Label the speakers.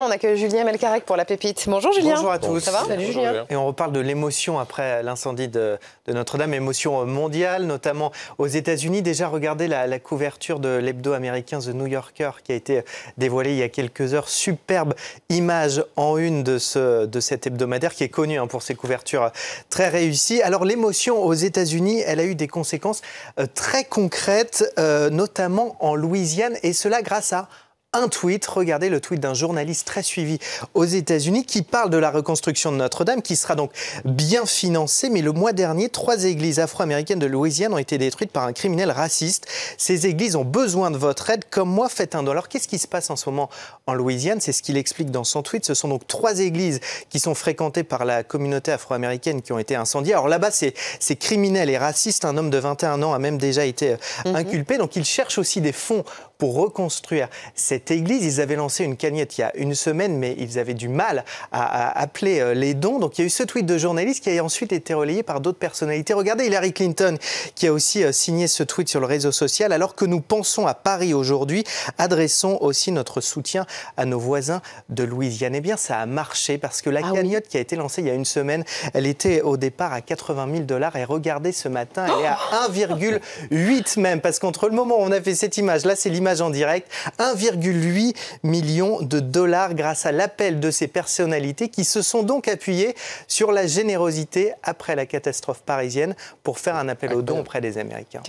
Speaker 1: On accueille Julien Melcarec pour la pépite. Bonjour Julien. Bonjour à tous. ça va Salut Julien. Et on reparle de l'émotion après l'incendie de, Notre-Dame, émotion mondiale, notamment aux États-Unis. Déjà, regardez la, couverture de l'hebdo américain The New Yorker qui a été dévoilée il y a quelques heures. Superbe image en une de, ce, de cet hebdomadaire qui est connu hein, pour ses couvertures très réussies. Alors, l'émotion aux États-Unis, elle a eu des conséquences euh, très concrètes, euh, notamment en Louisiane, et cela grâce à un tweet. Regardez le tweet d'un journaliste très suivi aux États-Unis qui parle de la reconstruction de Notre-Dame, qui sera donc bien financée. Mais le mois dernier, trois églises afro-américaines de Louisiane ont été détruites par un criminel raciste. Ces églises ont besoin de votre aide. Comme moi, faites un don. Alors, qu'est-ce qui se passe en ce moment en Louisiane C'est ce qu'il explique dans son tweet. Ce sont donc trois églises qui sont fréquentées par la communauté afro-américaine qui ont été incendiées. Alors là-bas, c'est criminel et raciste. Un homme de 21 ans a même déjà été euh, mm-hmm. inculpé. Donc, il cherche aussi des fonds pour reconstruire cette église. Ils avaient lancé une cagnotte il y a une semaine, mais ils avaient du mal à, appeler euh, les dons. Donc il y a eu ce tweet de journaliste qui a ensuite été relayé par d'autres personnalités. Regardez Hillary Clinton qui a aussi euh, signé ce tweet sur le réseau social. Alors que nous pensons à Paris aujourd'hui, adressons aussi notre soutien à nos voisins de Louisiane. Eh bien, ça a marché parce que la ah cagnotte qui a été lancée il y a une semaine, elle était au départ à 80 000 dollars et regardez ce matin, elle est à 1,8 même parce qu'entre le moment où on a fait cette image, là c'est l'image en direct, 1,8 million de dollars grâce à l'appel de ces personnalités qui se sont donc appuyées sur la générosité après la catastrophe parisienne pour faire un appel aux dons auprès des Américains.